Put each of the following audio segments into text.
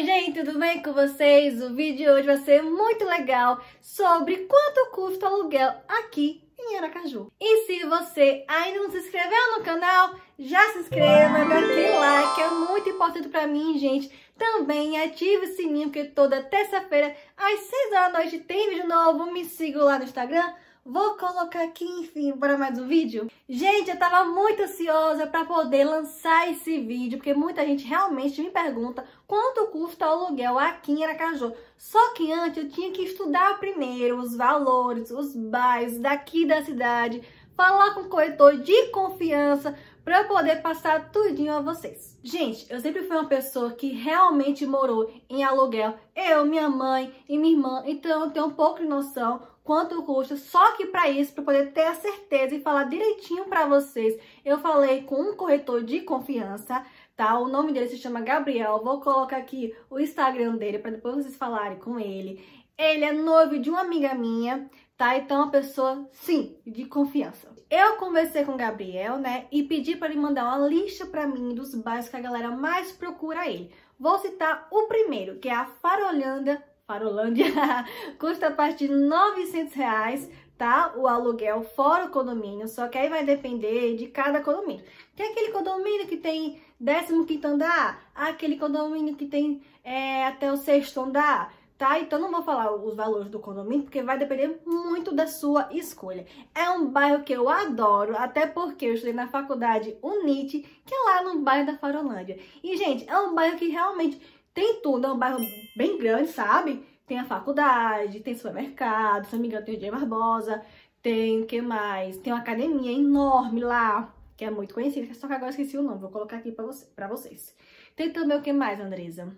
Oi gente, tudo bem com vocês? O vídeo de hoje vai ser muito legal sobre quanto custa o aluguel aqui em Aracaju. E se você ainda não se inscreveu no canal, já se inscreva, dá aquele like, que é muito importante para mim, gente. Também ative o sininho, porque toda terça-feira às 6 da noite tem vídeo novo. Me siga lá no Instagram, Vou colocar aqui enfim, para mais um vídeo. Gente, eu tava muito ansiosa para poder lançar esse vídeo, porque muita gente realmente me pergunta quanto custa o aluguel aqui em Aracaju. Só que antes eu tinha que estudar primeiro os valores, os bairros daqui da cidade, falar com o corretor de confiança para eu poder passar tudinho a vocês. Gente, eu sempre fui uma pessoa que realmente morou em aluguel. Eu, minha mãe e minha irmã, então eu tenho um pouco de noção quanto custa. Só que para isso, para poder ter a certeza e falar direitinho para vocês, eu falei com um corretor de confiança, tá? O nome dele se chama Gabriel. Vou colocar aqui o Instagram dele para depois vocês falarem com ele. Ele é noivo de uma amiga minha, tá? Então, é uma pessoa, sim, de confiança. Eu conversei com o Gabriel, né? E pedi para ele mandar uma lista para mim dos bairros que a galera mais procura ele. Vou citar o primeiro, que é a Farolândia Farolândia, custa a partir de 900 reais, tá? O aluguel fora o condomínio, só que aí vai depender de cada condomínio. Tem aquele condomínio que tem 15º andar, aquele condomínio que tem é, até o sexto andar, tá? Então não vou falar os valores do condomínio, porque vai depender muito da sua escolha. É um bairro que eu adoro, até porque eu estudei na faculdade Unite, que é lá no bairro da Farolândia. E, gente, é um bairro que realmente tem tudo, é um bairro bem grande, sabe? Tem a faculdade, tem supermercado, se não me engano tem o J. Barbosa, tem, que mais? Tem uma academia enorme lá, que é muito conhecida, é só que agora esqueci o nome, vou colocar aqui pra, você, pra vocês. Tem também o que mais, Andresa?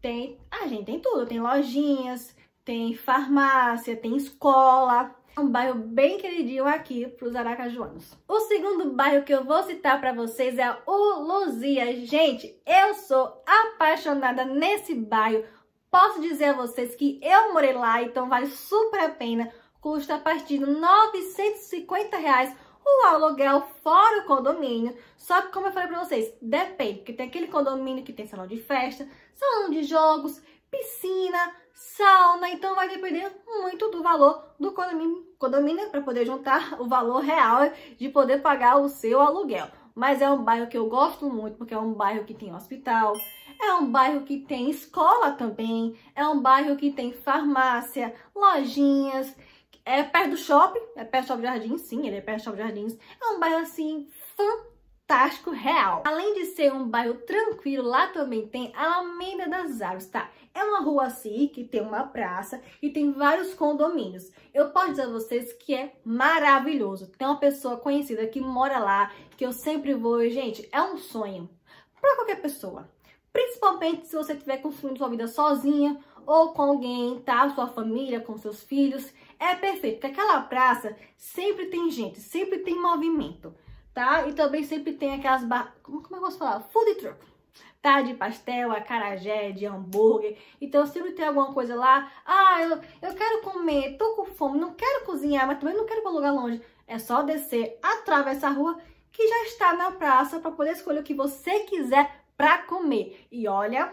Tem, ah, gente, tem tudo, tem lojinhas, tem farmácia, tem escola, um bairro bem queridinho aqui pros aracajuanos. O segundo bairro que eu vou citar para vocês é o Luzia. Gente, eu sou apaixonada nesse bairro. Posso dizer a vocês que eu morei lá, então vale super a pena. Custa a partir de 950 reais o aluguel fora o condomínio. Só que, como eu falei para vocês, depende. Porque tem aquele condomínio que tem salão de festa, salão de jogos, piscina, sauna. Então vai depender muito do valor do condomínio, condomínio né, para poder juntar o valor real de poder pagar o seu aluguel. Mas é um bairro que eu gosto muito, porque é um bairro que tem hospital, é um bairro que tem escola também, é um bairro que tem farmácia, lojinhas, é perto do shopping, é perto do Shopping jardim, sim, ele é perto do Shopping Jardins. É um bairro, assim, fantástico fantástico real. Além de ser um bairro tranquilo, lá também tem a Alameda das Árvores, tá? É uma rua assim, que tem uma praça e tem vários condomínios. Eu posso dizer a vocês que é maravilhoso. Tem uma pessoa conhecida que mora lá, que eu sempre vou. gente, é um sonho para qualquer pessoa. Principalmente se você estiver construindo sua vida sozinha ou com alguém, tá? Sua família, com seus filhos. É perfeito, porque aquela praça sempre tem gente, sempre tem movimento tá? E também sempre tem aquelas bar... como, como é eu posso falar? Food truck. Tá, de pastel, acarajé, de hambúrguer. Então sempre tem alguma coisa lá. Ah, eu, eu quero comer, tô com fome, não quero cozinhar, mas também não quero ir pra lugar longe. É só descer, atravessar a rua que já está na praça para poder escolher o que você quiser para comer. E olha,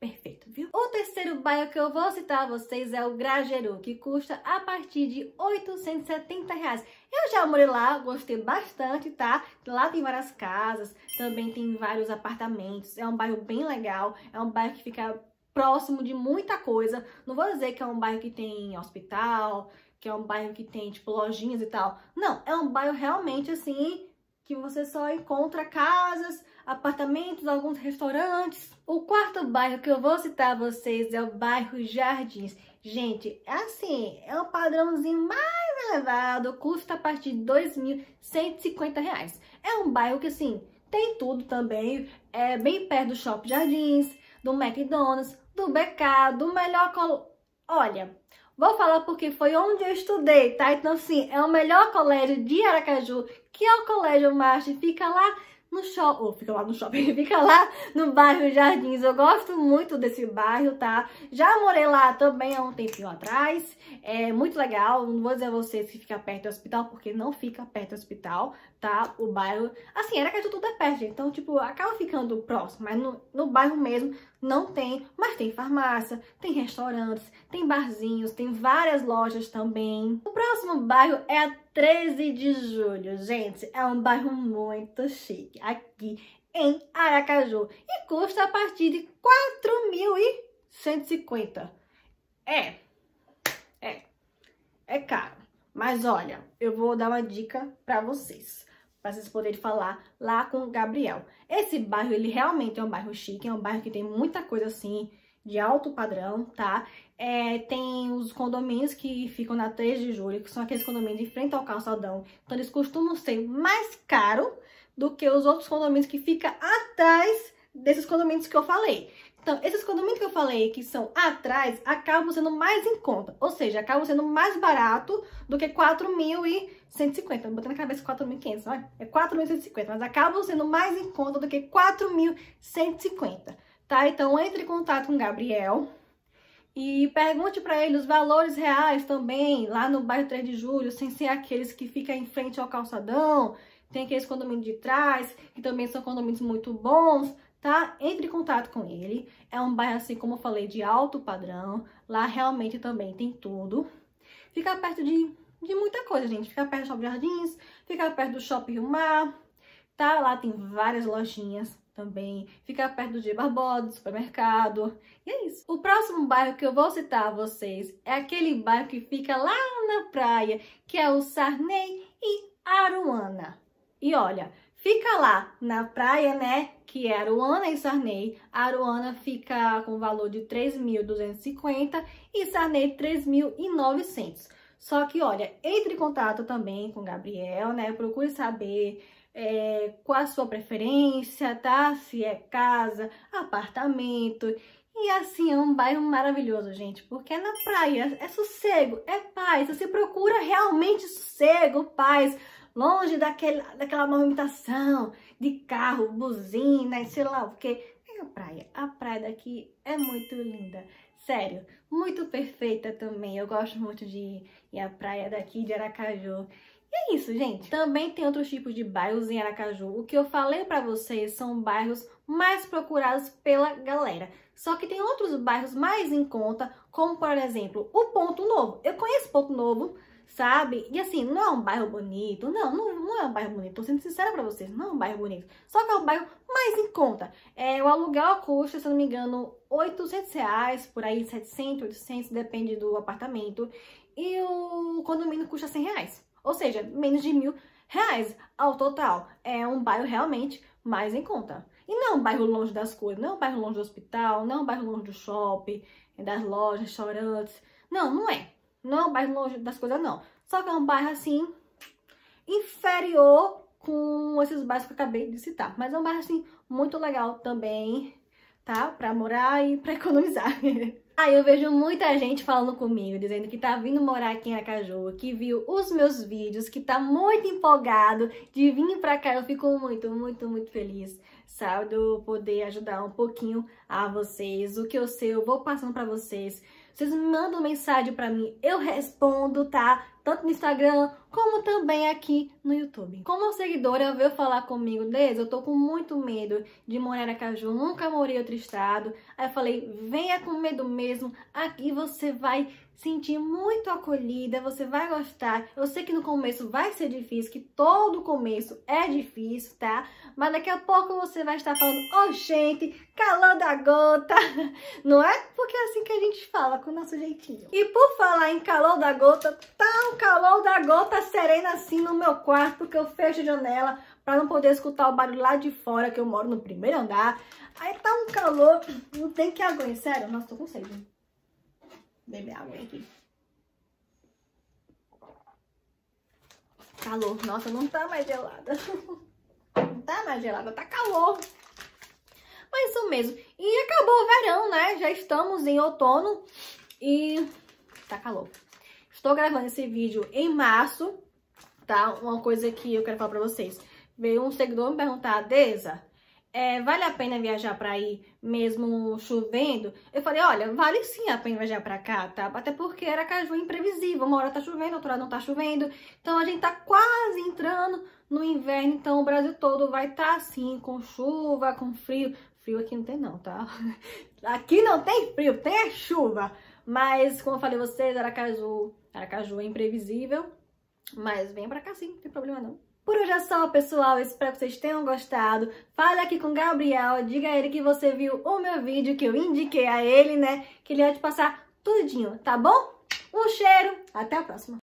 perfeito, viu? O terceiro bairro que eu vou citar a vocês é o Grageru, que custa a partir de R$ 870 reais. Eu já morei lá, gostei bastante, tá? Lá tem várias casas, também tem vários apartamentos. É um bairro bem legal, é um bairro que fica próximo de muita coisa. Não vou dizer que é um bairro que tem hospital, que é um bairro que tem, tipo, lojinhas e tal. Não, é um bairro realmente, assim, que você só encontra casas, apartamentos, alguns restaurantes. O quarto bairro que eu vou citar a vocês é o bairro Jardins. Gente, é assim, é um padrãozinho mais elevado, custa a partir de R$ 2.150. É um bairro que, assim, tem tudo também, é bem perto do Shopping Jardins, do McDonald's, do BK, do melhor... Colo... Olha, vou falar porque foi onde eu estudei, tá? Então, assim, é o melhor colégio de Aracaju, que é o Colégio Marte, fica lá no shopping, ou fica lá no shopping, fica lá no bairro Jardins. Eu gosto muito desse bairro, tá? Já morei lá também há um tempinho atrás, é muito legal. Não vou dizer a vocês que fica perto do hospital, porque não fica perto do hospital, tá? O bairro, assim, era que tudo é perto, gente. então, tipo, acaba ficando próximo, mas no, no bairro mesmo não tem, mas tem farmácia, tem restaurantes, tem barzinhos, tem várias lojas também. O próximo bairro é a 13 de julho, gente. É um bairro muito chique aqui em Aracaju e custa a partir de 4.150. É, é, é caro. Mas olha, eu vou dar uma dica para vocês para vocês poderem falar lá com o Gabriel. Esse bairro, ele realmente é um bairro chique, é um bairro que tem muita coisa assim de alto padrão, tá? É, tem os condomínios que ficam na 3 de julho, que são aqueles condomínios de frente ao calçadão. Então, eles costumam ser mais caros do que os outros condomínios que ficam atrás desses condomínios que eu falei. Então, esses condomínios que eu falei que são atrás, acabam sendo mais em conta. Ou seja, acabam sendo mais barato do que 4.150. Botei na cabeça 4.500, não é? É 4.150, mas acabam sendo mais em conta do que 4.150, tá? Então, entre em contato com o Gabriel e pergunte para ele os valores reais também, lá no bairro 3 de Julho, sem ser aqueles que ficam em frente ao calçadão, tem aqueles condomínios de trás, que também são condomínios muito bons, tá? Entre em contato com ele. É um bairro, assim como eu falei, de alto padrão. Lá realmente também tem tudo. Fica perto de, de muita coisa, gente. Fica perto do Shopping Jardins, fica perto do Shopping Rio Mar, tá? Lá tem várias lojinhas também. Fica perto do G. Barbosa, do supermercado. E é isso. O próximo bairro que eu vou citar a vocês é aquele bairro que fica lá na praia, que é o Sarney e Aruana. E olha, fica lá na praia, né? Que é Aruana e Sarney. A Aruana fica com valor de 3.250 e Sarney 3.900. Só que, olha, entre em contato também com o Gabriel, né? Procure saber é, qual a sua preferência, tá? Se é casa, apartamento. E assim, é um bairro maravilhoso, gente, porque é na praia, é sossego, é paz. Você procura realmente sossego, paz, longe daquele, daquela movimentação de carro, buzina, sei lá o que. É a praia. A praia daqui é muito linda. Sério, muito perfeita também. Eu gosto muito de ir à praia daqui de Aracaju. E é isso, gente. Também tem outros tipos de bairros em Aracaju. O que eu falei para vocês são bairros mais procurados pela galera. Só que tem outros bairros mais em conta, como por exemplo, o Ponto Novo. Eu conheço Ponto Novo, sabe? E assim, não é um bairro bonito, não, não, não é um bairro bonito, tô sendo sincera pra vocês, não é um bairro bonito, só que é um bairro mais em conta. É, o aluguel custa, se não me engano, 800 reais, por aí 700, 800, depende do apartamento, e o condomínio custa 100 reais, ou seja, menos de mil reais ao total. É um bairro realmente mais em conta. E não é um bairro longe das coisas, não é um bairro longe do hospital, não é um bairro longe do shopping, das lojas, restaurantes, não, não é. Não é um bairro longe das coisas, não. Só que é um bairro, assim, inferior com esses bairros que eu acabei de citar. Mas é um bairro, assim, muito legal também, tá? Pra morar e pra economizar. Aí eu vejo muita gente falando comigo, dizendo que tá vindo morar aqui em Aracaju, que viu os meus vídeos, que tá muito empolgado de vir pra cá. Eu fico muito, muito, muito feliz, sabe? De eu poder ajudar um pouquinho a vocês. O que eu sei, eu vou passando pra vocês. Vocês mandam mensagem para mim, eu respondo, tá? tanto no Instagram como também aqui no YouTube. Como seguidora veio falar comigo, Deise, eu tô com muito medo de morar na Caju, nunca morei em outro estado. Aí eu falei, venha com medo mesmo, aqui você vai sentir muito acolhida, você vai gostar. Eu sei que no começo vai ser difícil, que todo começo é difícil, tá? Mas daqui a pouco você vai estar falando, oh gente, calando a gota, não é? Porque é assim que a gente fala, com o nosso jeitinho. E por falar em calor da gota, tal tá um calor da gota serena assim no meu quarto, porque eu fecho a janela para não poder escutar o barulho lá de fora, que eu moro no primeiro andar. Aí tá um calor, não tem que aguentar. Sério, nossa, tô com sede. Beber água aqui. Calor, nossa, não tá mais gelada. Não tá mais gelada, tá calor. Mas isso mesmo. E acabou o verão, né? Já estamos em outono e tá calor. Estou gravando esse vídeo em março, tá? Uma coisa que eu quero falar pra vocês. Veio um seguidor me perguntar, Deza, é, vale a pena viajar para aí mesmo chovendo? Eu falei, olha, vale sim a pena viajar para cá, tá? Até porque era caju é imprevisível, uma hora tá chovendo, outra hora não tá chovendo. Então a gente tá quase entrando no inverno, então o Brasil todo vai estar tá, assim, com chuva, com frio. Frio aqui não tem não, tá? Aqui não tem frio, tem é chuva. Mas, como eu falei a vocês, Aracaju, Aracaju é imprevisível. Mas vem pra cá sim, não tem problema não. Por hoje é só, pessoal. espero que vocês tenham gostado. Fale aqui com o Gabriel, diga a ele que você viu o meu vídeo, que eu indiquei a ele, né? Que ele vai te passar tudinho, tá bom? Um cheiro, até a próxima!